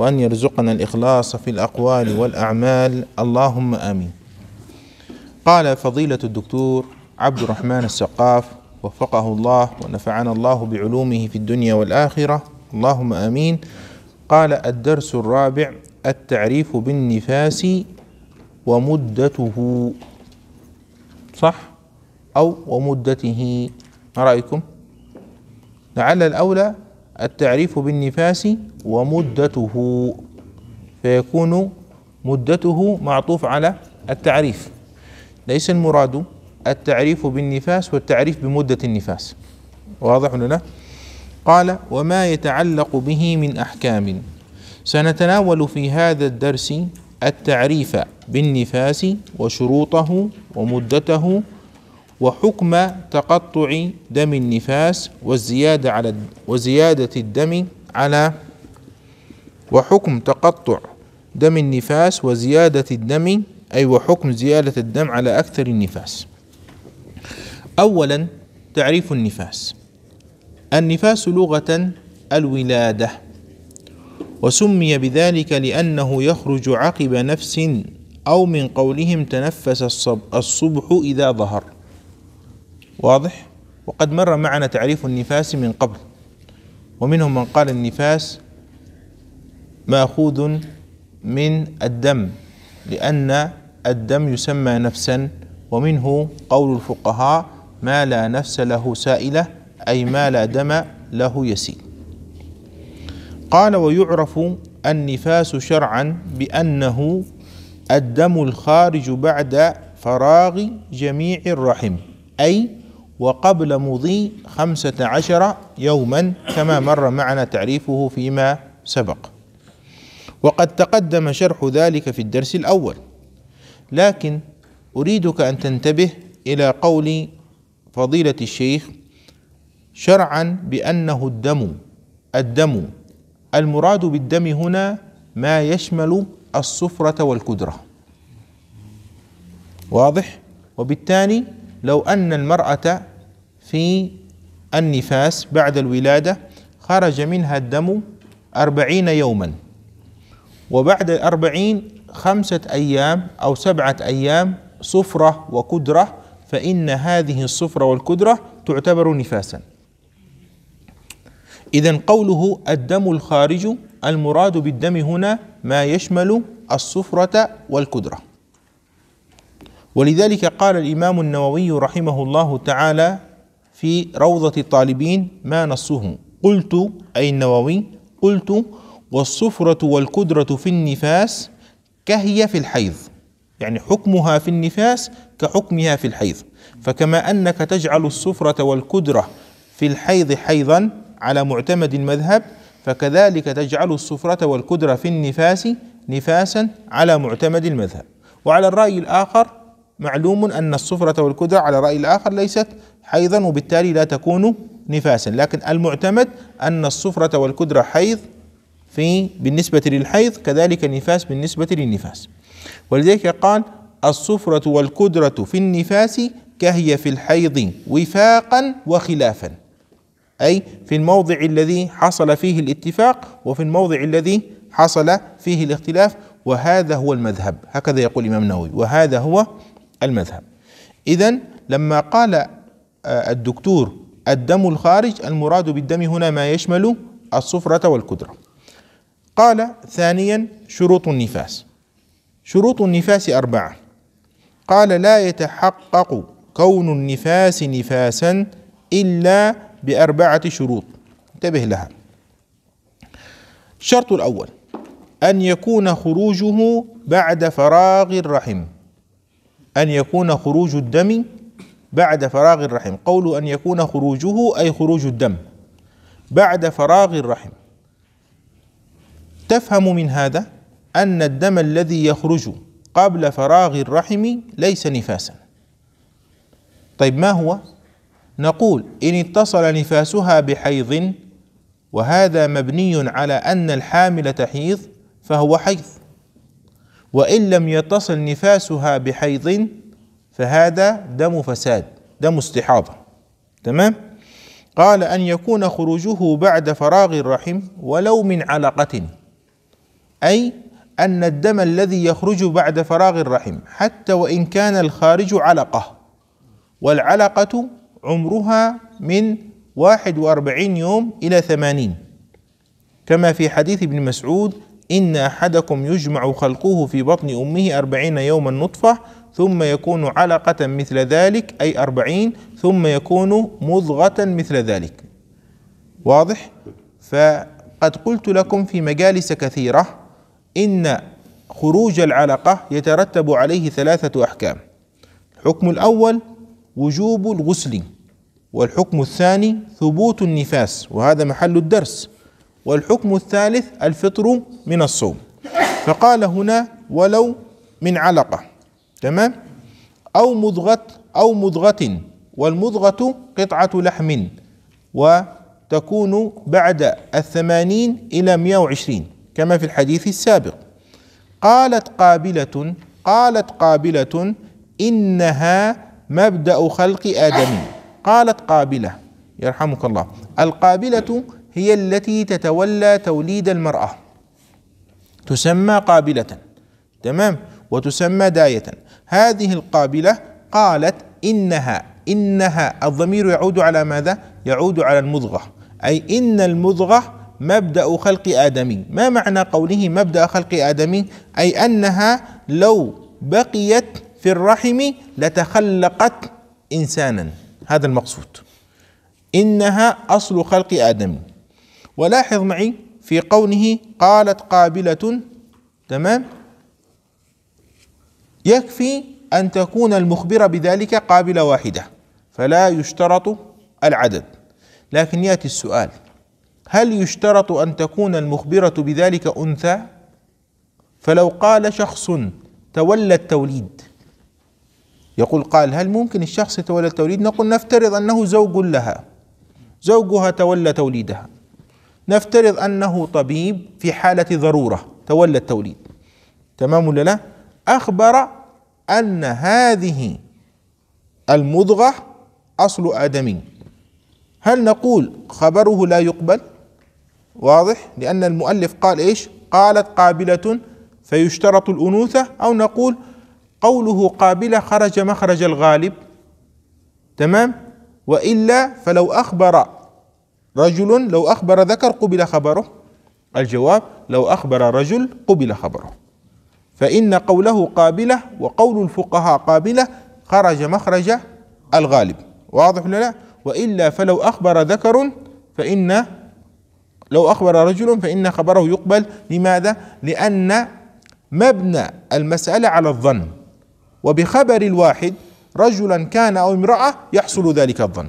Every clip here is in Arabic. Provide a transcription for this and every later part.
وأن يرزقنا الإخلاص في الأقوال والأعمال اللهم آمين قال فضيلة الدكتور عبد الرحمن السقاف وفقه الله ونفعنا الله بعلومه في الدنيا والآخرة اللهم آمين قال الدرس الرابع التعريف بالنفاس ومدته صح أو ومدته ما رأيكم لعل الأولى التعريف بالنفاس ومدته فيكون مدته معطوف على التعريف ليس المراد التعريف بالنفاس والتعريف بمدة النفاس واضح لنا قال وما يتعلق به من أحكام سنتناول في هذا الدرس التعريف بالنفاس وشروطه ومدته وحكم تقطع دم النفاس والزيادة على وزيادة الدم على وحكم تقطع دم النفاس وزيادة الدم أي وحكم زيادة الدم على أكثر النفاس أولا تعريف النفاس النفاس لغة الولادة وسمي بذلك لأنه يخرج عقب نفس أو من قولهم تنفس الصبح إذا ظهر واضح وقد مر معنا تعريف النفاس من قبل ومنهم من قال النفاس ماخوذ من الدم لأن الدم يسمى نفسا ومنه قول الفقهاء ما لا نفس له سائلة أي ما لا دم له يسيل قال ويعرف النفاس شرعا بأنه الدم الخارج بعد فراغ جميع الرحم أي وقبل مضي خمسة عشر يوما كما مر معنا تعريفه فيما سبق وقد تقدم شرح ذلك في الدرس الأول لكن أريدك أن تنتبه إلى قول فضيلة الشيخ شرعا بأنه الدم الدم المراد بالدم هنا ما يشمل الصفرة والكدرة واضح وبالتالي لو أن المرأة في النفاس بعد الولادة خرج منها الدم أربعين يوما وبعد الأربعين خمسة أيام أو سبعة أيام صفرة وكدرة فإن هذه الصفرة والكدرة تعتبر نفاسا إذا قوله الدم الخارج المراد بالدم هنا ما يشمل الصفرة والكدرة ولذلك قال الإمام النووي رحمه الله تعالى في روضة الطالبين ما نصه قلت أي النووي قلت والصفرة والقدرة في النفاس كهي في الحيض يعني حكمها في النفاس كحكمها في الحيض فكما أنك تجعل الصفرة والقدرة في الحيض حيضا على معتمد المذهب فكذلك تجعل الصفرة والقدرة في النفاس نفاسا على معتمد المذهب وعلى الرأي الآخر معلوم أن الصفرة والقدرة على الرأي الآخر ليست حيضا وبالتالي لا تكون نفاسا لكن المعتمد أن الصفرة والكدرة حيض في بالنسبة للحيض كذلك النفاس بالنسبة للنفاس ولذلك قال الصفرة والكدرة في النفاس كهي في الحيض وفاقا وخلافا أي في الموضع الذي حصل فيه الاتفاق وفي الموضع الذي حصل فيه الاختلاف وهذا هو المذهب هكذا يقول الإمام النووي وهذا هو المذهب إذا لما قال آه، الدكتور الدم الخارج المراد بالدم هنا ما يشمل الصفرة والكدرة قال ثانيا شروط النفاس شروط النفاس أربعة قال لا يتحقق كون النفاس نفاسا إلا بأربعة شروط انتبه لها الشرط الأول أن يكون خروجه بعد فراغ الرحم أن يكون خروج الدم بعد فراغ الرحم قول أن يكون خروجه أي خروج الدم بعد فراغ الرحم تفهم من هذا أن الدم الذي يخرج قبل فراغ الرحم ليس نفاسا طيب ما هو نقول إن اتصل نفاسها بحيض وهذا مبني على أن الحامل تحيض فهو حيض وإن لم يتصل نفاسها بحيض فهذا دم فساد دم استحاضة تمام قال أن يكون خروجه بعد فراغ الرحم ولو من علقة أي أن الدم الذي يخرج بعد فراغ الرحم حتى وإن كان الخارج علقة والعلقة عمرها من واحد وأربعين يوم إلى ثمانين كما في حديث ابن مسعود إن أحدكم يجمع خلقه في بطن أمه أربعين يوما نطفة ثم يكون علقة مثل ذلك أي أربعين ثم يكون مضغة مثل ذلك واضح؟ فقد قلت لكم في مجالس كثيرة إن خروج العلقة يترتب عليه ثلاثة أحكام الحكم الأول وجوب الغسل والحكم الثاني ثبوت النفاس وهذا محل الدرس والحكم الثالث الفطر من الصوم فقال هنا ولو من علقه تمام أو مضغة أو مضغة والمضغة قطعة لحم وتكون بعد الثمانين إلى مئة وعشرين كما في الحديث السابق قالت قابلة قالت قابلة إنها مبدأ خلق آدم قالت قابلة يرحمك الله القابلة هي التي تتولى توليد المرأة تسمى قابلة تمام وتسمى داية هذه القابلة قالت إنها إنها الضمير يعود على ماذا؟ يعود على المضغة أي إن المضغة مبدأ خلق آدمي ما معنى قوله مبدأ خلق آدمي؟ أي أنها لو بقيت في الرحم لتخلقت إنسانا هذا المقصود إنها أصل خلق آدم ولاحظ معي في قوله قالت قابلة تمام يكفي أن تكون المخبرة بذلك قابلة واحدة فلا يشترط العدد لكن يأتي السؤال هل يشترط أن تكون المخبرة بذلك أنثى فلو قال شخص تولى التوليد يقول قال هل ممكن الشخص يتولى التوليد نقول نفترض أنه زوج لها زوجها تولى توليدها نفترض أنه طبيب في حالة ضرورة تولى التوليد تمام ولا لا؟ اخبر ان هذه المضغه اصل ادمي هل نقول خبره لا يقبل واضح لان المؤلف قال ايش قالت قابله فيشترط الانوثه او نقول قوله قابله خرج مخرج الغالب تمام والا فلو اخبر رجل لو اخبر ذكر قبل خبره الجواب لو اخبر رجل قبل خبره فإن قوله قابلة وقول الفقهاء قابلة خرج مخرج الغالب واضح ولا لا وإلا فلو أخبر ذكر فإن لو أخبر رجل فإن خبره يقبل لماذا؟ لأن مبنى المسألة على الظن وبخبر الواحد رجلا كان أو امرأة يحصل ذلك الظن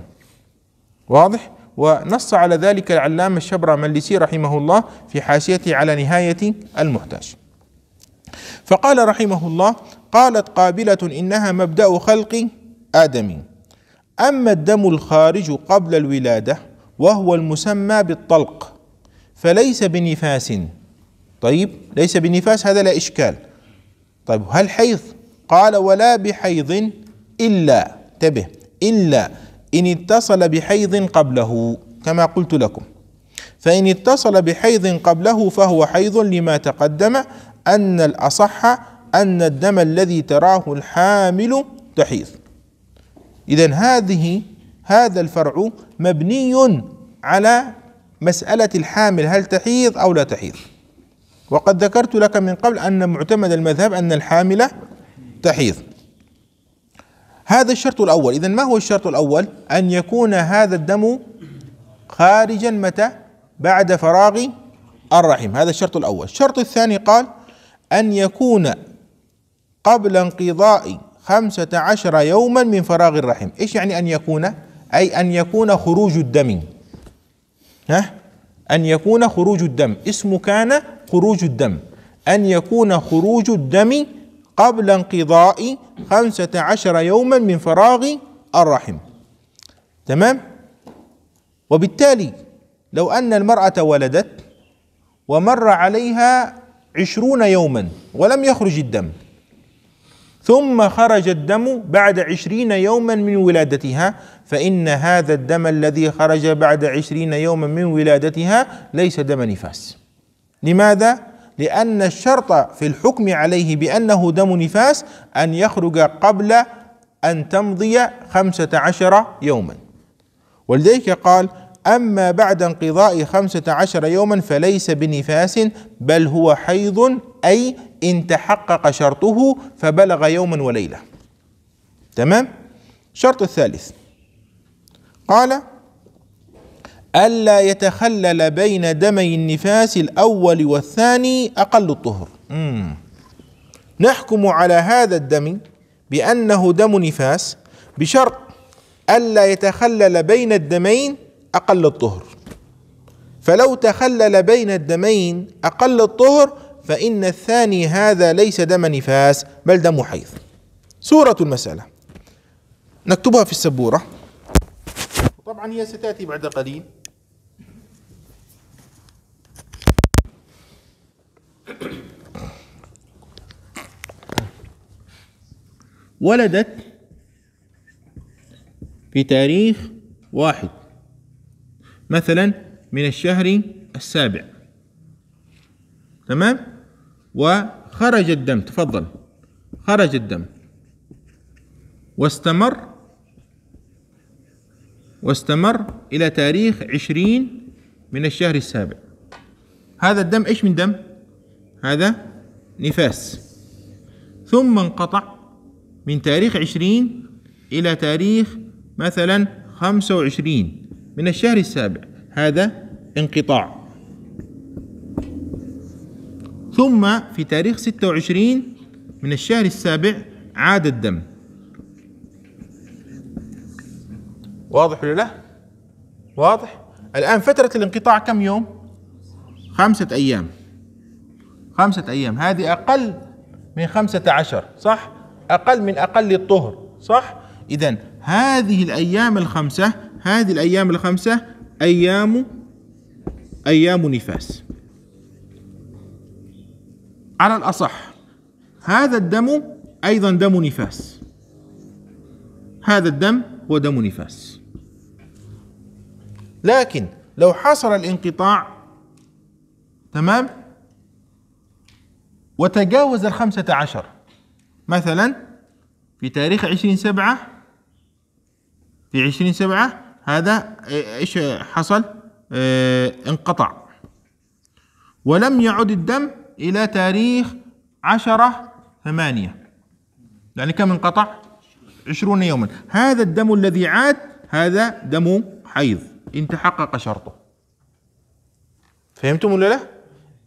واضح؟ ونص على ذلك العلامة الشبرى مليسي رحمه الله في حاشيته على نهاية المحتاج فقال رحمه الله قالت قابلة إنها مبدأ خلق آدم أما الدم الخارج قبل الولادة وهو المسمى بالطلق فليس بنفاس طيب ليس بنفاس هذا لا إشكال طيب هل حيض قال ولا بحيض إلا انتبه إلا إن اتصل بحيض قبله كما قلت لكم فإن اتصل بحيض قبله فهو حيض لما تقدم أن الأصح أن الدم الذي تراه الحامل تحيض إذا هذه هذا الفرع مبني على مسألة الحامل هل تحيض أو لا تحيض وقد ذكرت لك من قبل أن معتمد المذهب أن الحاملة تحيض هذا الشرط الأول إذا ما هو الشرط الأول أن يكون هذا الدم خارجا متى بعد فراغ الرحم هذا الشرط الأول الشرط الثاني قال أن يكون قبل انقضاء خمسة عشر يوما من فراغ الرحم إيش يعني أن يكون أي أن يكون خروج الدم ها أن يكون خروج الدم اسم كان خروج الدم أن يكون خروج الدم قبل انقضاء خمسة عشر يوما من فراغ الرحم تمام وبالتالي لو أن المرأة ولدت ومر عليها عشرون يوما ولم يخرج الدم ثم خرج الدم بعد عشرين يوما من ولادتها فإن هذا الدم الذي خرج بعد عشرين يوما من ولادتها ليس دم نفاس لماذا؟ لأن الشرط في الحكم عليه بأنه دم نفاس أن يخرج قبل أن تمضي خمسة عشر يوما ولذلك قال أما بعد انقضاء خمسة عشر يوما فليس بنفاس بل هو حيض أي إن تحقق شرطه فبلغ يوما وليلة تمام الشرط الثالث قال ألا يتخلل بين دمي النفاس الأول والثاني أقل الطهر مم. نحكم على هذا الدم بأنه دم نفاس بشرط ألا يتخلل بين الدمين أقل الطهر فلو تخلل بين الدمين أقل الطهر فإن الثاني هذا ليس دم نفاس بل دم حيض سورة المسألة نكتبها في السبورة طبعا هي ستأتي بعد قليل ولدت في تاريخ واحد مثلا من الشهر السابع تمام وخرج الدم تفضل خرج الدم واستمر واستمر إلى تاريخ عشرين من الشهر السابع هذا الدم إيش من دم هذا نفاس ثم انقطع من تاريخ عشرين إلى تاريخ مثلا خمسة وعشرين من الشهر السابع هذا انقطاع ثم في تاريخ 26 من الشهر السابع عاد الدم واضح ولا لا؟ واضح؟ الآن فترة الانقطاع كم يوم؟ خمسة أيام خمسة أيام هذه أقل من خمسة عشر صح؟ أقل من أقل الطهر صح؟ إذا هذه الأيام الخمسة هذه الأيام الخمسة أيام أيام نفاس على الأصح هذا الدم أيضا دم نفاس هذا الدم هو دم نفاس لكن لو حصل الانقطاع تمام وتجاوز الخمسة عشر مثلا في تاريخ عشرين سبعة في عشرين سبعة هذا إيه، ايش حصل اه انقطع ولم يعد الدم الى تاريخ عشرة ثمانية يعني كم انقطع عشرون يوما هذا الدم الذي عاد هذا دم حيض ان تحقق شرطه فهمتم ولا لا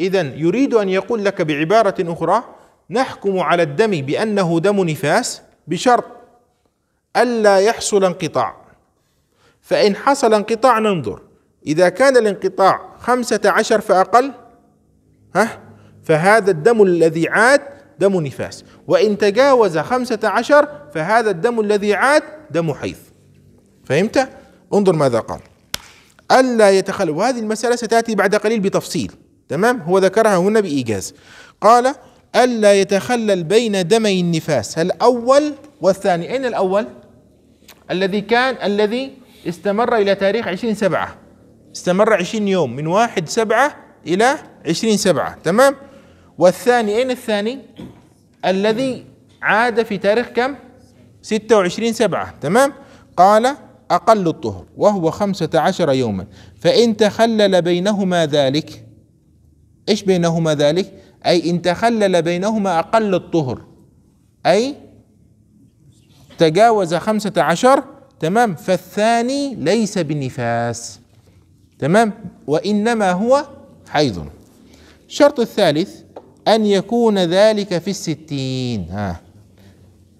اذا يريد ان يقول لك بعبارة اخرى نحكم على الدم بانه دم نفاس بشرط الا يحصل انقطاع فإن حصل انقطاع ننظر إذا كان الانقطاع خمسة عشر فأقل ها فهذا الدم الذي عاد دم نفاس وإن تجاوز خمسة عشر فهذا الدم الذي عاد دم حيض فهمت؟ انظر ماذا قال ألا يتخلل وهذه المسألة ستأتي بعد قليل بتفصيل تمام هو ذكرها هنا بإيجاز قال ألا يتخلل بين دمي النفاس الأول والثاني أين الأول الذي كان الذي استمر إلى تاريخ عشرين سبعة استمر عشرين يوم من واحد سبعة إلى عشرين سبعة تمام والثاني أين الثاني الذي عاد في تاريخ كم ستة وعشرين سبعة تمام قال أقل الطهر وهو خمسة عشر يوما فإن تخلل بينهما ذلك إيش بينهما ذلك أي إن تخلل بينهما أقل الطهر أي تجاوز خمسة عشر تمام فالثاني ليس بنفاس تمام وإنما هو حيض الشرط الثالث أن يكون ذلك في الستين ها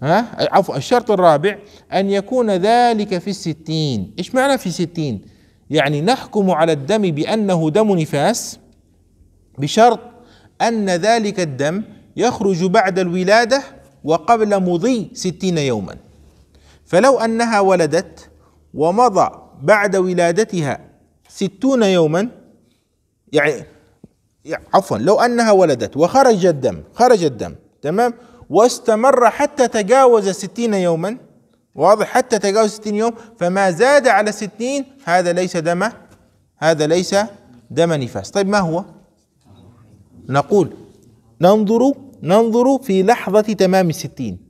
ها عفوا الشرط الرابع أن يكون ذلك في الستين إيش معنى في ستين يعني نحكم على الدم بأنه دم نفاس بشرط أن ذلك الدم يخرج بعد الولادة وقبل مضي ستين يوما فلو انها ولدت ومضى بعد ولادتها ستون يوما يعني, يعني، عفوا لو انها ولدت وخرج الدم خرج الدم تمام واستمر حتى تجاوز ستين يوما واضح حتى تجاوز ستين يوم فما زاد على ستين هذا ليس دم هذا ليس دم نفاس طيب ما هو نقول ننظر ننظر في لحظة تمام الستين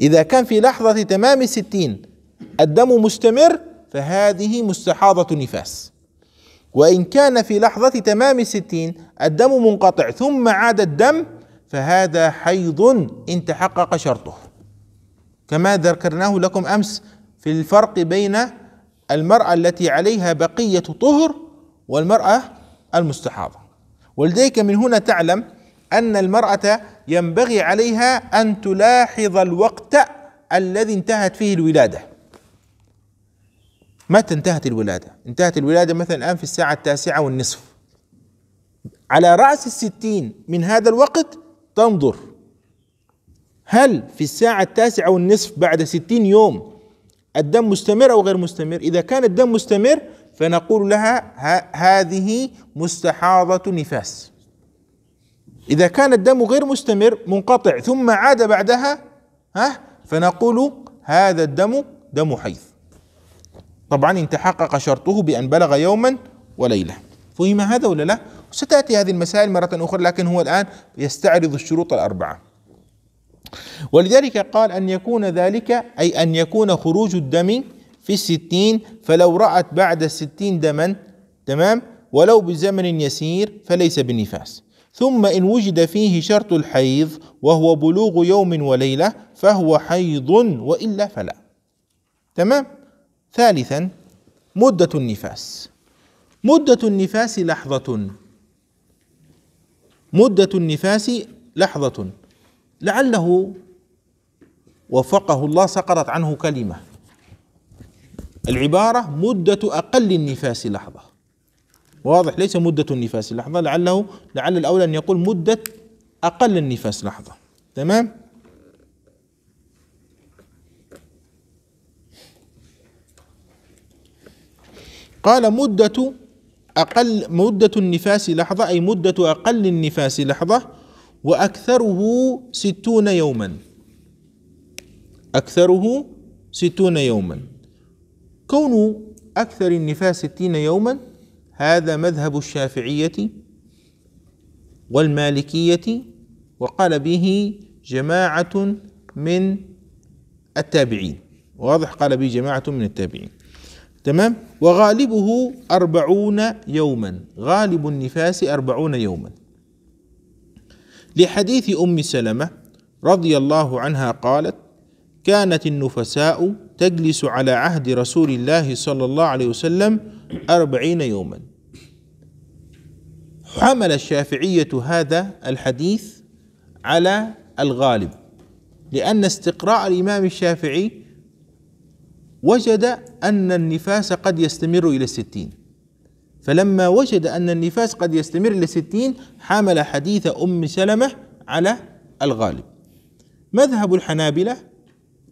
إذا كان في لحظة تمام الستين الدم مستمر فهذه مستحاضة نفاس وإن كان في لحظة تمام الستين الدم منقطع ثم عاد الدم فهذا حيض إن تحقق شرطه كما ذكرناه لكم أمس في الفرق بين المرأة التي عليها بقية طهر والمرأة المستحاضة ولذلك من هنا تعلم أن المرأة ينبغي عليها أن تلاحظ الوقت الذي انتهت فيه الولادة متى انتهت الولادة؟ انتهت الولادة مثلا الآن في الساعة التاسعة والنصف على رأس الستين من هذا الوقت تنظر هل في الساعة التاسعة والنصف بعد ستين يوم الدم مستمر أو غير مستمر إذا كان الدم مستمر فنقول لها هذه مستحاضة نفاس إذا كان الدم غير مستمر منقطع ثم عاد بعدها ها فنقول هذا الدم دم حيض طبعا إن تحقق شرطه بأن بلغ يوما وليلة فهم هذا ولا لا؟ ستأتي هذه المسائل مرة أخرى لكن هو الآن يستعرض الشروط الأربعة ولذلك قال أن يكون ذلك أي أن يكون خروج الدم في الستين فلو رأت بعد الستين دما تمام ولو بزمن يسير فليس بنفاس ثم إن وجد فيه شرط الحيض وهو بلوغ يوم وليلة فهو حيض وإلا فلا تمام ثالثا مدة النفاس مدة النفاس لحظة مدة النفاس لحظة لعله وفقه الله سقطت عنه كلمة العبارة مدة أقل النفاس لحظة واضح ليس مدة النفاس لحظة لعله لعل الأولى أن يقول مدة أقل النفاس لحظة تمام قال مدة أقل مدة النفاس لحظة أي مدة أقل النفاس لحظة وأكثره ستون يوما أكثره ستون يوما كون أكثر النفاس ستين يوما هذا مذهب الشافعية والمالكية وقال به جماعة من التابعين واضح قال به جماعة من التابعين تمام وغالبه أربعون يوما غالب النفاس أربعون يوما لحديث أم سلمة رضي الله عنها قالت كانت النفساء تجلس على عهد رسول الله صلى الله عليه وسلم أربعين يوما حمل الشافعية هذا الحديث على الغالب لأن استقراء الإمام الشافعي وجد أن النفاس قد يستمر إلى الستين فلما وجد أن النفاس قد يستمر إلى الستين حمل حديث أم سلمة على الغالب مذهب الحنابلة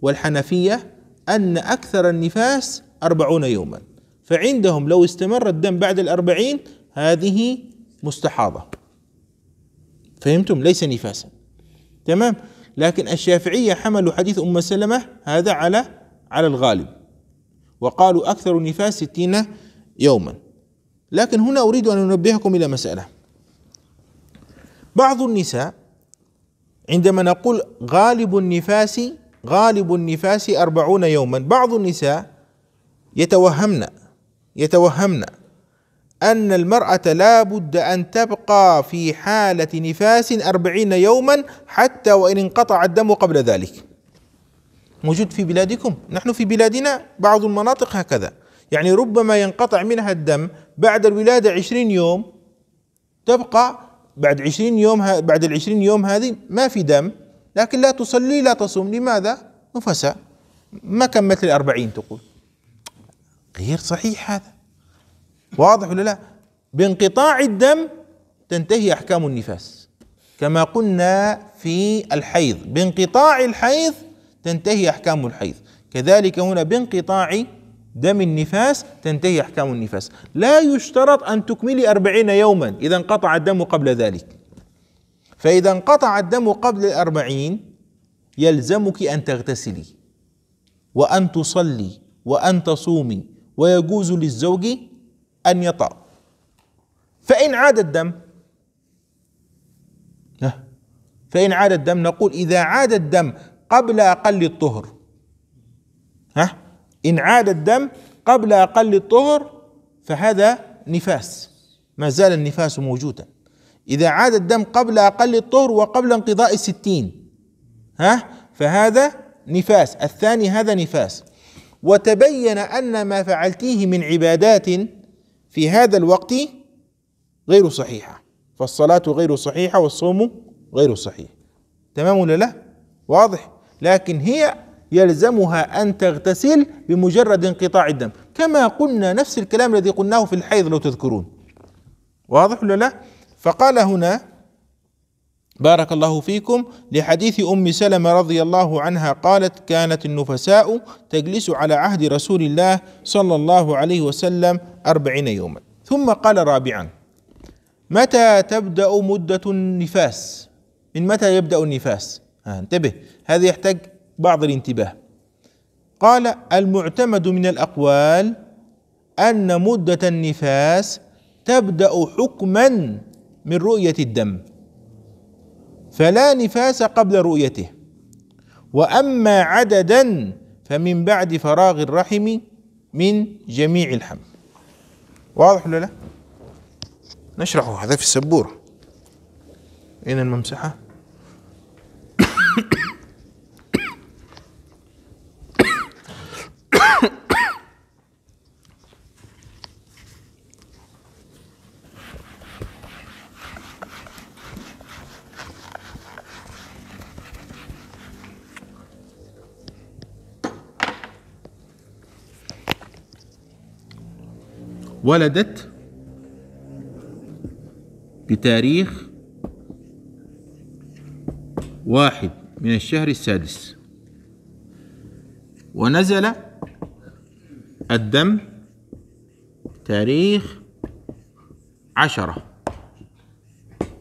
والحنفية أن أكثر النفاس أربعون يوما فعندهم لو استمر الدم بعد الأربعين هذه مستحاضة فهمتم ليس نفاسا تمام لكن الشافعية حملوا حديث أم سلمة هذا على على الغالب وقالوا أكثر النفاس ستين يوما لكن هنا أريد أن أنبهكم إلى مسألة بعض النساء عندما نقول غالب النفاس غالب النفاس أربعون يوما بعض النساء يتوهمن يتوهمن أن المرأة لا بد أن تبقى في حالة نفاس أربعين يوما حتى وإن انقطع الدم قبل ذلك موجود في بلادكم نحن في بلادنا بعض المناطق هكذا يعني ربما ينقطع منها الدم بعد الولادة عشرين يوم تبقى بعد عشرين يوم بعد العشرين يوم هذه ما في دم لكن لا تصلي لا تصوم لماذا؟ نفساء ما كملت الأربعين تقول غير صحيح هذا واضح ولا لا بانقطاع الدم تنتهي احكام النفاس كما قلنا في الحيض بانقطاع الحيض تنتهي احكام الحيض كذلك هنا بانقطاع دم النفاس تنتهي احكام النفاس لا يشترط ان تكملي أربعين يوما اذا انقطع الدم قبل ذلك فاذا انقطع الدم قبل الأربعين يلزمك ان تغتسلي وان تصلي وان تصومي ويجوز للزوج أن يطأ فإن عاد الدم فإن عاد الدم نقول إذا عاد الدم قبل أقل الطهر ها إن عاد الدم قبل أقل الطهر فهذا نفاس ما زال النفاس موجودا إذا عاد الدم قبل أقل الطهر وقبل انقضاء الستين ها فهذا نفاس الثاني هذا نفاس وتبين أن ما فعلتيه من عبادات في هذا الوقت غير صحيحة فالصلاة غير صحيحة والصوم غير صحيح تمام ولا لا؟ واضح لكن هي يلزمها أن تغتسل بمجرد انقطاع الدم كما قلنا نفس الكلام الذي قلناه في الحيض لو تذكرون واضح ولا لا؟ فقال هنا بارك الله فيكم لحديث ام سلمه رضي الله عنها قالت كانت النفساء تجلس على عهد رسول الله صلى الله عليه وسلم اربعين يوما ثم قال رابعا متى تبدا مده النفاس من متى يبدا النفاس آه انتبه هذا يحتاج بعض الانتباه قال المعتمد من الاقوال ان مده النفاس تبدا حكما من رؤيه الدم فلا نفاس قبل رؤيته واما عددا فمن بعد فراغ الرحم من جميع الحمل واضح ولا لا نشرحه هذا في السبوره اين الممسحه ولدت بتاريخ واحد من الشهر السادس ونزل الدم تاريخ عشرة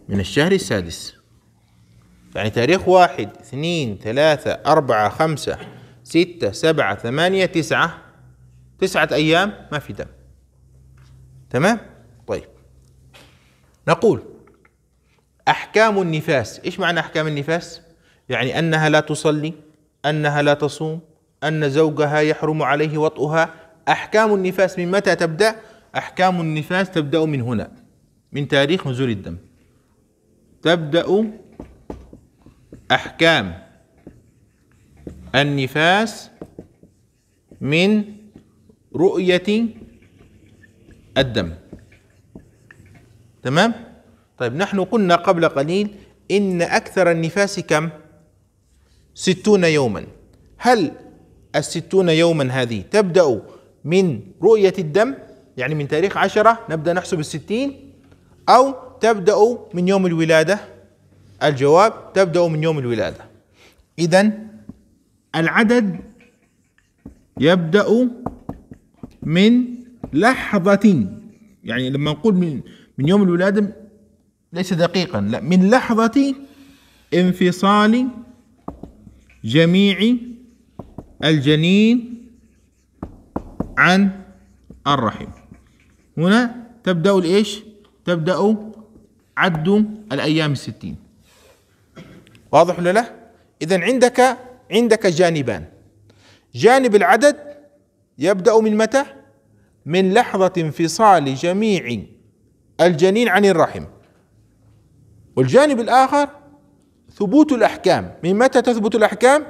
من الشهر السادس يعني تاريخ واحد اثنين ثلاثة أربعة خمسة ستة سبعة ثمانية تسعة تسعة أيام ما في دم تمام طيب نقول احكام النفاس ايش معنى احكام النفاس يعني انها لا تصلي انها لا تصوم ان زوجها يحرم عليه وطئها احكام النفاس من متى تبدا احكام النفاس تبدا من هنا من تاريخ نزول الدم تبدا احكام النفاس من رؤيه الدم تمام طيب نحن قلنا قبل قليل إن أكثر النفاس كم ستون يوما هل الستون يوما هذه تبدأ من رؤية الدم يعني من تاريخ عشرة نبدأ نحسب الستين أو تبدأ من يوم الولادة الجواب تبدأ من يوم الولادة إذا العدد يبدأ من لحظة يعني لما نقول من من يوم الولادة ليس دقيقا لا من لحظة انفصال جميع الجنين عن الرحم هنا تبدأ الإيش تبدأ عد الأيام الستين واضح ولا لا إذا عندك عندك جانبان جانب العدد يبدأ من متى من لحظة انفصال جميع الجنين عن الرحم والجانب الآخر ثبوت الأحكام من متى تثبت الأحكام؟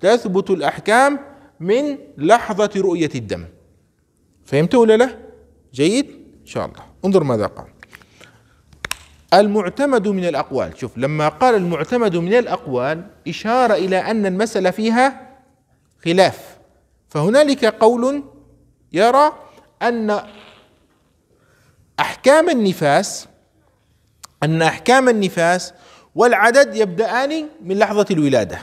تثبت الأحكام من لحظة رؤية الدم فهمت ولا لا؟ جيد؟ إن شاء الله انظر ماذا قال المعتمد من الأقوال شوف لما قال المعتمد من الأقوال إشارة إلى أن المسألة فيها خلاف فهنالك قول يرى أن أحكام النفاس أن أحكام النفاس والعدد يبدأان من لحظة الولادة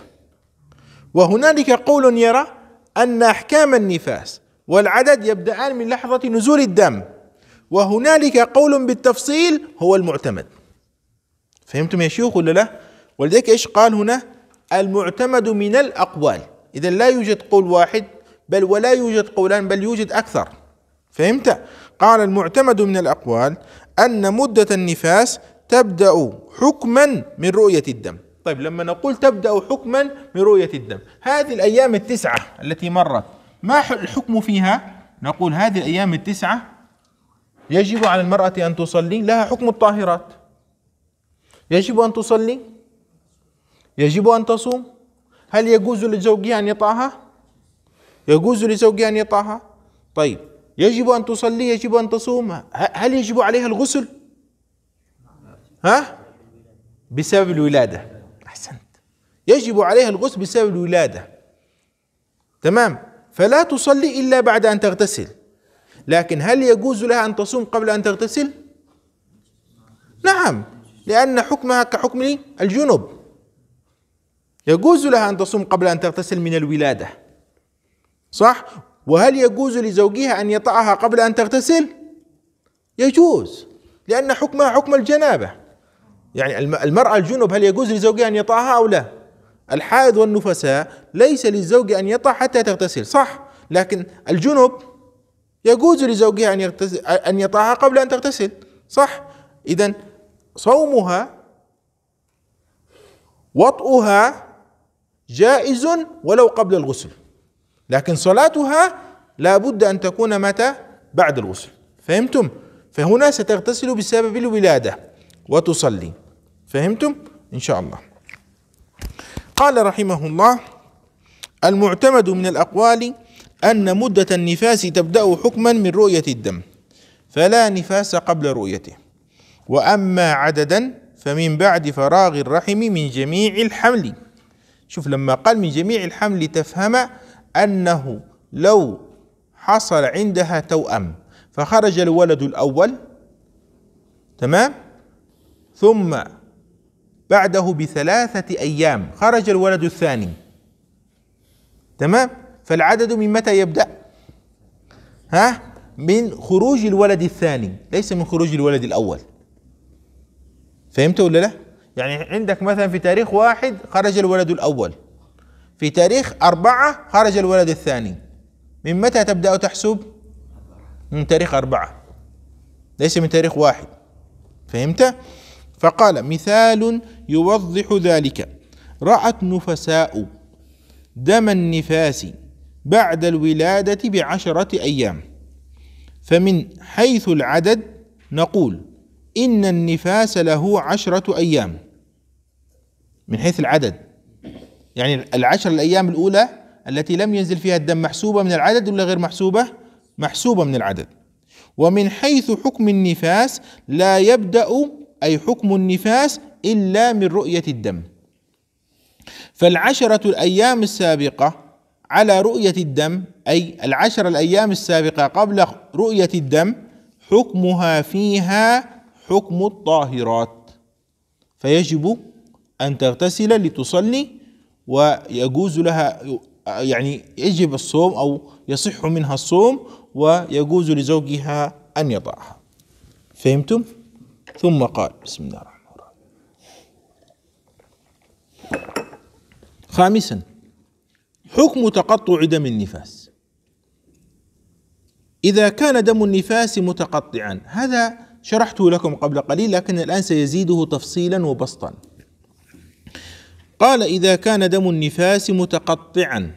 وهنالك قول يرى أن أحكام النفاس والعدد يبدأان من لحظة نزول الدم وهنالك قول بالتفصيل هو المعتمد فهمتم يا شيوخ ولا لا ولذلك ايش قال هنا المعتمد من الأقوال إذا لا يوجد قول واحد بل ولا يوجد قولان بل يوجد أكثر فهمت؟ قال المعتمد من الأقوال أن مدة النفاس تبدأ حكما من رؤية الدم طيب لما نقول تبدأ حكما من رؤية الدم هذه الأيام التسعة التي مرت ما الحكم فيها؟ نقول هذه الأيام التسعة يجب على المرأة أن تصلي لها حكم الطاهرات يجب أن تصلي يجب أن تصوم هل يجوز لزوجها أن يطعها؟ يجوز لزوجها أن يطعها؟ طيب يجب أن تصلي يجب أن تصوم هل يجب عليها الغسل ها بسبب الولادة أحسنت يجب عليها الغسل بسبب الولادة تمام فلا تصلي إلا بعد أن تغتسل لكن هل يجوز لها أن تصوم قبل أن تغتسل نعم لأن حكمها كحكم الجنب يجوز لها أن تصوم قبل أن تغتسل من الولادة صح وهل يجوز لزوجها أن يطعها قبل أن تغتسل؟ يجوز لأن حكمها حكم الجنابة يعني المرأة الجنب هل يجوز لزوجها أن يطعها أو لا؟ الحائض والنفساء ليس للزوج أن يطع حتى تغتسل صح لكن الجنب يجوز لزوجها أن أن يطعها قبل أن تغتسل صح إذا صومها وطئها جائز ولو قبل الغسل لكن صلاتها لا بد أن تكون متى بعد الغسل فهمتم فهنا ستغتسل بسبب الولادة وتصلي فهمتم إن شاء الله قال رحمه الله المعتمد من الأقوال أن مدة النفاس تبدأ حكما من رؤية الدم فلا نفاس قبل رؤيته وأما عددا فمن بعد فراغ الرحم من جميع الحمل شوف لما قال من جميع الحمل تفهم أنه لو حصل عندها توأم فخرج الولد الأول تمام ثم بعده بثلاثة أيام خرج الولد الثاني تمام فالعدد من متى يبدأ ها من خروج الولد الثاني ليس من خروج الولد الأول فهمت ولا لا يعني عندك مثلا في تاريخ واحد خرج الولد الأول في تاريخ أربعة خرج الولد الثاني من متى تبدأ تحسب من تاريخ أربعة ليس من تاريخ واحد فهمت فقال مثال يوضح ذلك رأت نفساء دم النفاس بعد الولادة بعشرة أيام فمن حيث العدد نقول إن النفاس له عشرة أيام من حيث العدد يعني العشر الأيام الأولى التي لم ينزل فيها الدم محسوبة من العدد ولا غير محسوبة محسوبة من العدد ومن حيث حكم النفاس لا يبدأ أي حكم النفاس إلا من رؤية الدم فالعشرة الأيام السابقة على رؤية الدم أي العشر الأيام السابقة قبل رؤية الدم حكمها فيها حكم الطاهرات فيجب أن تغتسل لتصلي ويجوز لها يعني يجب الصوم أو يصح منها الصوم ويجوز لزوجها أن يضعها فهمتم؟ ثم قال بسم الله الرحمن الرحيم خامسا حكم تقطع دم النفاس إذا كان دم النفاس متقطعا هذا شرحته لكم قبل قليل لكن الآن سيزيده تفصيلا وبسطا قال اذا كان دم النفاس متقطعا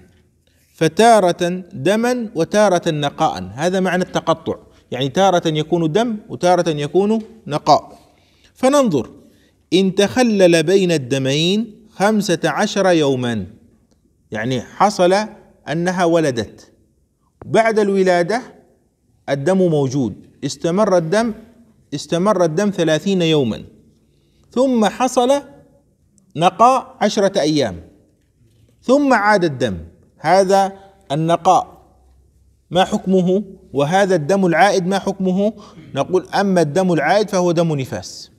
فتارة دما وتارة نقاء هذا معنى التقطع يعني تارة يكون دم وتارة يكون نقاء فننظر إن تخلل بين الدمين خمسة عشر يوما يعني حصل أنها ولدت بعد الولادة الدم موجود استمر الدم استمر الدم ثلاثين يوما ثم حصل نقاء عشرة أيام ثم عاد الدم هذا النقاء ما حكمه وهذا الدم العائد ما حكمه نقول أما الدم العائد فهو دم نفاس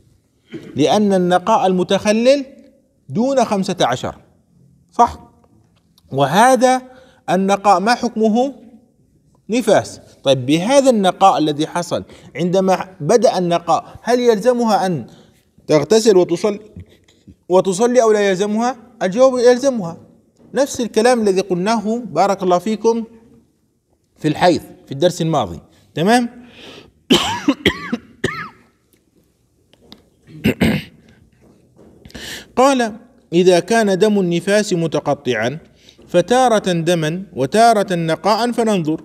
لأن النقاء المتخلل دون خمسة عشر صح وهذا النقاء ما حكمه نفاس طيب بهذا النقاء الذي حصل عندما بدأ النقاء هل يلزمها أن تغتسل وتصلي وتصلي أو لا يلزمها الجواب يلزمها نفس الكلام الذي قلناه بارك الله فيكم في الحيض في الدرس الماضي تمام قال إذا كان دم النفاس متقطعا فتارة دما وتارة نقاء فننظر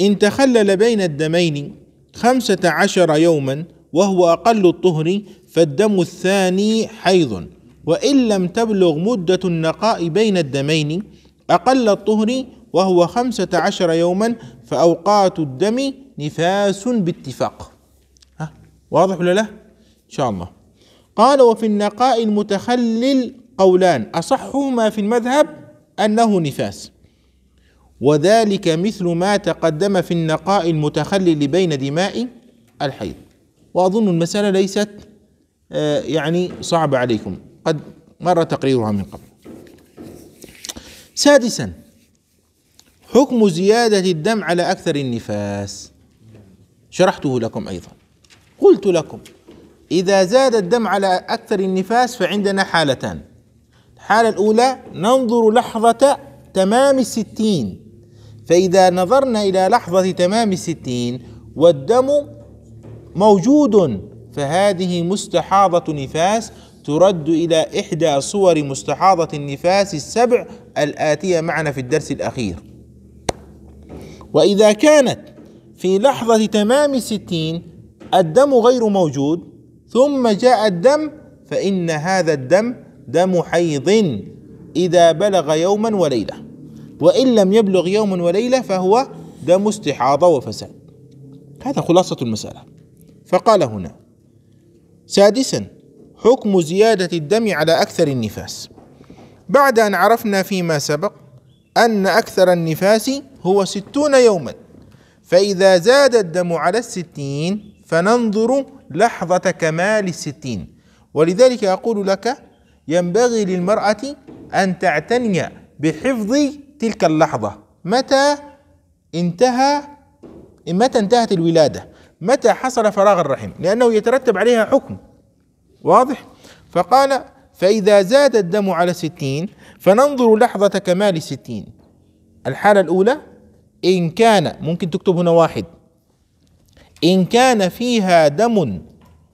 إن تخلل بين الدمين خمسة عشر يوما وهو أقل الطهر فالدم الثاني حيض وإن لم تبلغ مدة النقاء بين الدمين أقل الطهر وهو خمسة عشر يوما فأوقات الدم نفاس باتفاق ها واضح ولا لا؟ إن شاء الله قال وفي النقاء المتخلل قولان أصحهما في المذهب أنه نفاس وذلك مثل ما تقدم في النقاء المتخلل بين دماء الحيض وأظن المسألة ليست آه، يعني صعبة عليكم قد مر تقريرها من قبل سادسا حكم زيادة الدم على أكثر النفاس شرحته لكم أيضا قلت لكم إذا زاد الدم على أكثر النفاس فعندنا حالتان الحالة الأولى ننظر لحظة تمام الستين فإذا نظرنا إلى لحظة تمام الستين والدم موجود فهذه مستحاضة نفاس ترد إلى إحدى صور مستحاضة النفاس السبع الآتية معنا في الدرس الأخير وإذا كانت في لحظة تمام الستين الدم غير موجود ثم جاء الدم فإن هذا الدم دم حيض إذا بلغ يوما وليلة وإن لم يبلغ يوما وليلة فهو دم استحاضة وفساد هذا خلاصة المسألة فقال هنا سادسا حكم زيادة الدم على أكثر النفاس بعد أن عرفنا فيما سبق أن أكثر النفاس هو ستون يوما فإذا زاد الدم على الستين فننظر لحظة كمال الستين ولذلك أقول لك ينبغي للمرأة أن تعتني بحفظ تلك اللحظة متى انتهى متى انتهت الولادة متى حصل فراغ الرحم لأنه يترتب عليها حكم واضح فقال فإذا زاد الدم على ستين فننظر لحظة كمال ستين الحالة الأولى إن كان ممكن تكتب هنا واحد إن كان فيها دم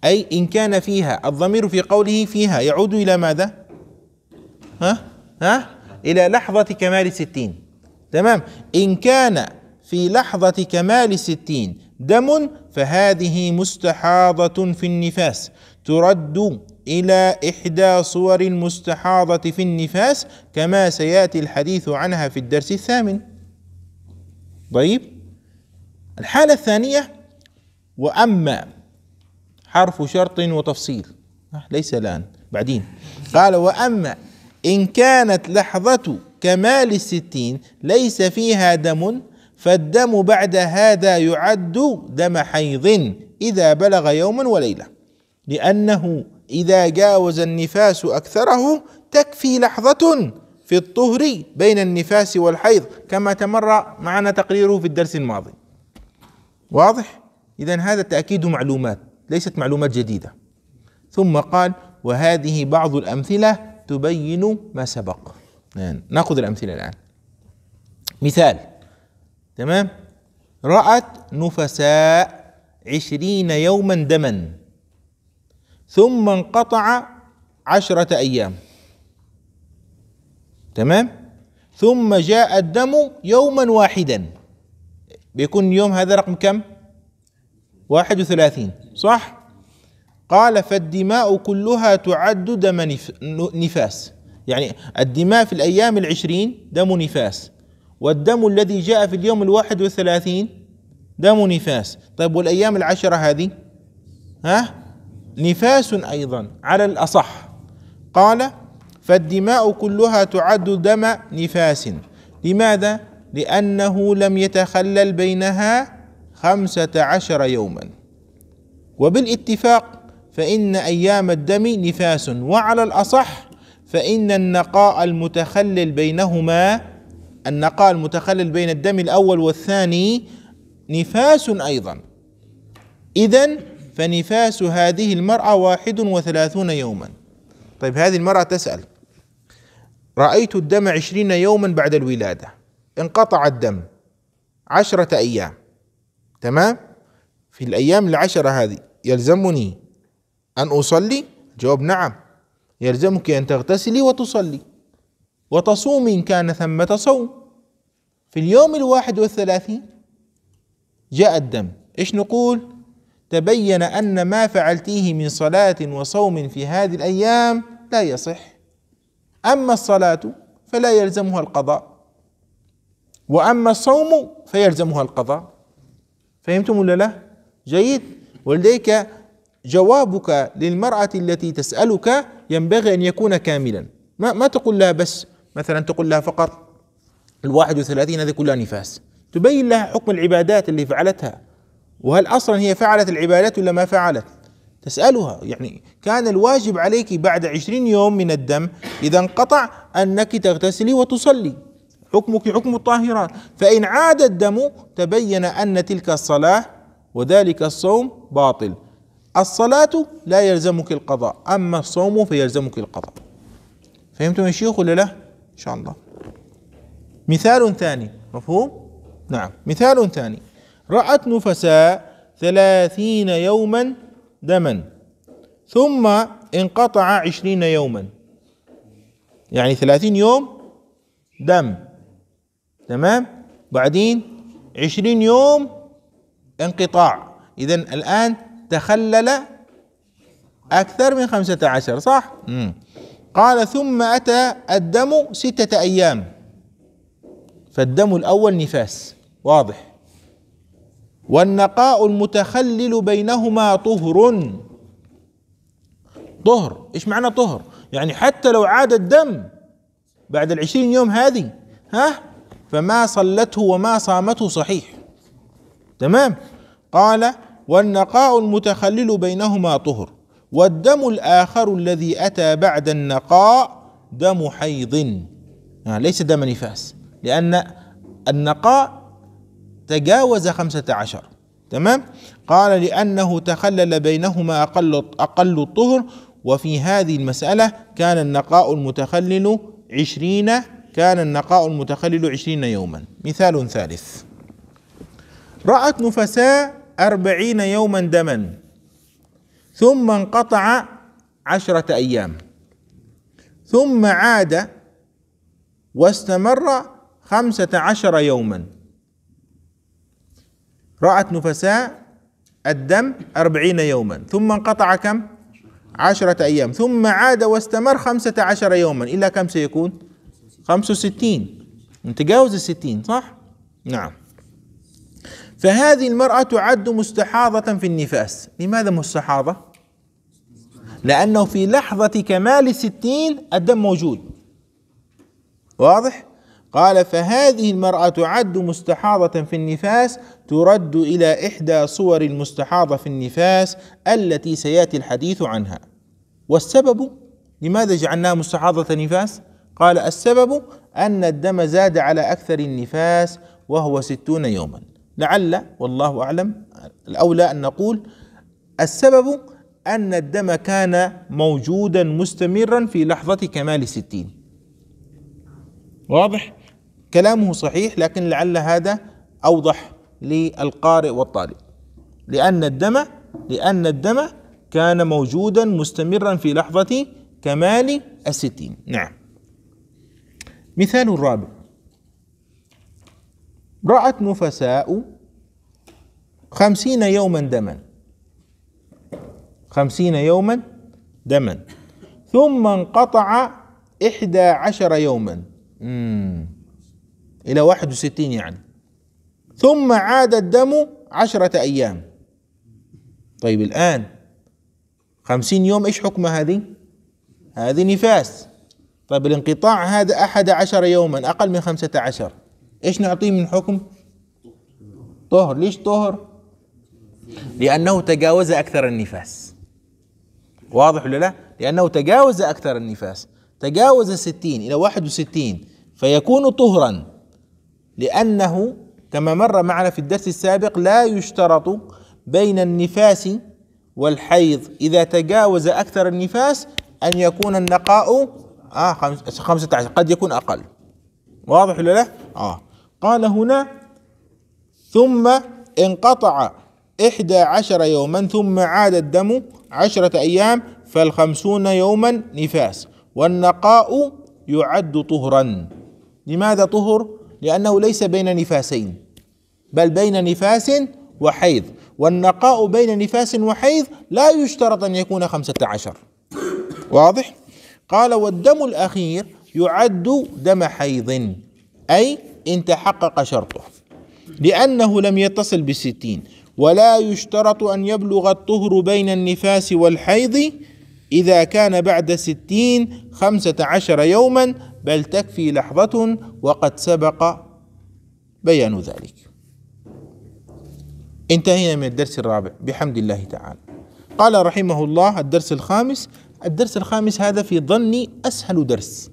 أي إن كان فيها الضمير في قوله فيها يعود إلى ماذا؟ ها؟ ها؟ إلى لحظة كمال ستين تمام إن كان في لحظة كمال ستين دم فهذه مستحاضة في النفاس ترد الى احدى صور المستحاضه في النفاس كما سياتي الحديث عنها في الدرس الثامن. طيب الحاله الثانيه واما حرف شرط وتفصيل آه، ليس الان بعدين قال واما ان كانت لحظه كمال الستين ليس فيها دم فالدم بعد هذا يعد دم حيض اذا بلغ يوما وليله لأنه إذا جاوز النفاس أكثره تكفي لحظة في الطهر بين النفاس والحيض كما تمر معنا تقريره في الدرس الماضي واضح؟ إذا هذا تأكيد معلومات ليست معلومات جديدة ثم قال وهذه بعض الأمثلة تبين ما سبق نعم، نأخذ الأمثلة الآن مثال تمام رأت نفساء عشرين يوما دما ثم انقطع عشرة أيام تمام ثم جاء الدم يوما واحدا بيكون يوم هذا رقم كم واحد وثلاثين صح قال فالدماء كلها تعد دم نفاس يعني الدماء في الأيام العشرين دم نفاس والدم الذي جاء في اليوم الواحد والثلاثين دم نفاس طيب والأيام العشرة هذه ها نفاس ايضا على الاصح قال فالدماء كلها تعد دم نفاس لماذا لانه لم يتخلل بينها خمسه عشر يوما وبالاتفاق فان ايام الدم نفاس وعلى الاصح فان النقاء المتخلل بينهما النقاء المتخلل بين الدم الاول والثاني نفاس ايضا اذا فنفاس هذه المرأة واحد وثلاثون يوما طيب هذه المرأة تسأل رأيت الدم عشرين يوما بعد الولادة انقطع الدم عشرة أيام تمام في الأيام العشرة هذه يلزمني أن أصلي جواب نعم يلزمك أن تغتسلي وتصلي وتصومي إن كان ثمة صوم في اليوم الواحد والثلاثين جاء الدم إيش نقول تبين ان ما فعلتيه من صلاه وصوم في هذه الايام لا يصح اما الصلاه فلا يلزمها القضاء واما الصوم فيلزمها القضاء فهمتم ولا لا جيد ولذلك جوابك للمراه التي تسالك ينبغي ان يكون كاملا ما ما تقول لها بس مثلا تقول لها فقط ال 31 هذه كلها نفاس تبين لها حكم العبادات اللي فعلتها وهل اصلا هي فعلت العبادات ولا ما فعلت تسألها يعني كان الواجب عليك بعد عشرين يوم من الدم إذا انقطع أنك تغتسلي وتصلي حكمك حكم الطاهرات فإن عاد الدم تبين أن تلك الصلاة وذلك الصوم باطل الصلاة لا يلزمك القضاء أما الصوم فيلزمك القضاء فهمتم يا شيخ ولا لا؟ إن شاء الله مثال ثاني مفهوم؟ نعم مثال ثاني رأت نفساء ثلاثين يوما دما ثم انقطع عشرين يوما يعني ثلاثين يوم دم تمام بعدين عشرين يوم انقطاع إذا الآن تخلل أكثر من خمسة عشر صح؟ مم. قال ثم أتى الدم ستة أيام فالدم الأول نفاس واضح والنقاء المتخلل بينهما طهر طهر ايش معنى طهر يعني حتى لو عاد الدم بعد العشرين يوم هذه ها فما صلته وما صامته صحيح تمام قال والنقاء المتخلل بينهما طهر والدم الآخر الذي أتى بعد النقاء دم حيض يعني ليس دم نفاس لأن النقاء تجاوز خمسة عشر تمام قال لأنه تخلل بينهما أقل أقل الطهر وفي هذه المسألة كان النقاء المتخلل عشرين كان النقاء المتخلل عشرين يوما مثال ثالث رأت نفساء أربعين يوما دما ثم انقطع عشرة أيام ثم عاد واستمر خمسة عشر يوما رأت نفساء الدم أربعين يوما ثم انقطع كم عشرة أيام ثم عاد واستمر خمسة عشر يوما إلى كم سيكون خمس وستين نتجاوز الستين صح نعم فهذه المرأة تعد مستحاضة في النفاس لماذا مستحاضة لأنه في لحظة كمال الستين الدم موجود واضح قال فهذه المرأة تعد مستحاضة في النفاس ترد إلى إحدى صور المستحاضة في النفاس التي سيأتي الحديث عنها والسبب لماذا جعلناها مستحاضة نفاس؟ قال السبب أن الدم زاد على أكثر النفاس وهو ستون يوما لعل والله أعلم الأولى أن نقول السبب أن الدم كان موجودا مستمرا في لحظة كمال ستين واضح؟ كلامه صحيح لكن لعل هذا أوضح للقارئ والطالب لأن الدم لأن الدم كان موجودا مستمرا في لحظة كمال الستين نعم مثال الرابع رأت نفساء خمسين يوما دما خمسين يوما دما ثم انقطع إحدى عشر يوما مم. إلى 61 يعني ثم عاد الدم عشرة أيام طيب الآن خمسين يوم إيش حكم هذه هذه نفاس طيب الانقطاع هذا أحد عشر يوما أقل من خمسة عشر إيش نعطيه من حكم طهر ليش طهر لأنه تجاوز أكثر النفاس واضح ولا لا لأنه تجاوز أكثر النفاس تجاوز ستين إلى واحد وستين فيكون طهرا لأنه كما مر معنا في الدرس السابق لا يشترط بين النفاس والحيض إذا تجاوز أكثر النفاس أن يكون النقاء آه خمسة عشر قد يكون أقل واضح ولا لا؟ آه قال هنا ثم انقطع إحدى عشر يوما ثم عاد الدم عشرة أيام فالخمسون يوما نفاس والنقاء يعد طهرا لماذا طهر؟ لأنه ليس بين نفاسين بل بين نفاس وحيض والنقاء بين نفاس وحيض لا يشترط أن يكون خمسة عشر واضح؟ قال والدم الأخير يعد دم حيض أي إن تحقق شرطه لأنه لم يتصل بالستين ولا يشترط أن يبلغ الطهر بين النفاس والحيض إذا كان بعد ستين خمسة عشر يوما بل تكفي لحظة وقد سبق بيان ذلك انتهينا من الدرس الرابع بحمد الله تعالى قال رحمه الله الدرس الخامس الدرس الخامس هذا في ظني أسهل درس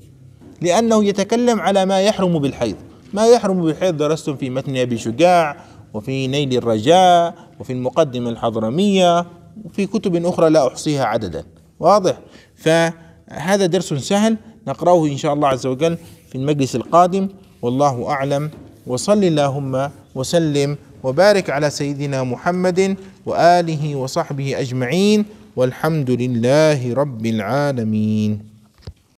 لأنه يتكلم على ما يحرم بالحيض ما يحرم بالحيض درستم في متن أبي شجاع وفي نيل الرجاء وفي المقدمة الحضرمية وفي كتب أخرى لا أحصيها عددا واضح فهذا درس سهل نقرأه إن شاء الله عز وجل في المجلس القادم والله أعلم وصل اللهم وسلم وبارك على سيدنا محمد وآله وصحبه أجمعين والحمد لله رب العالمين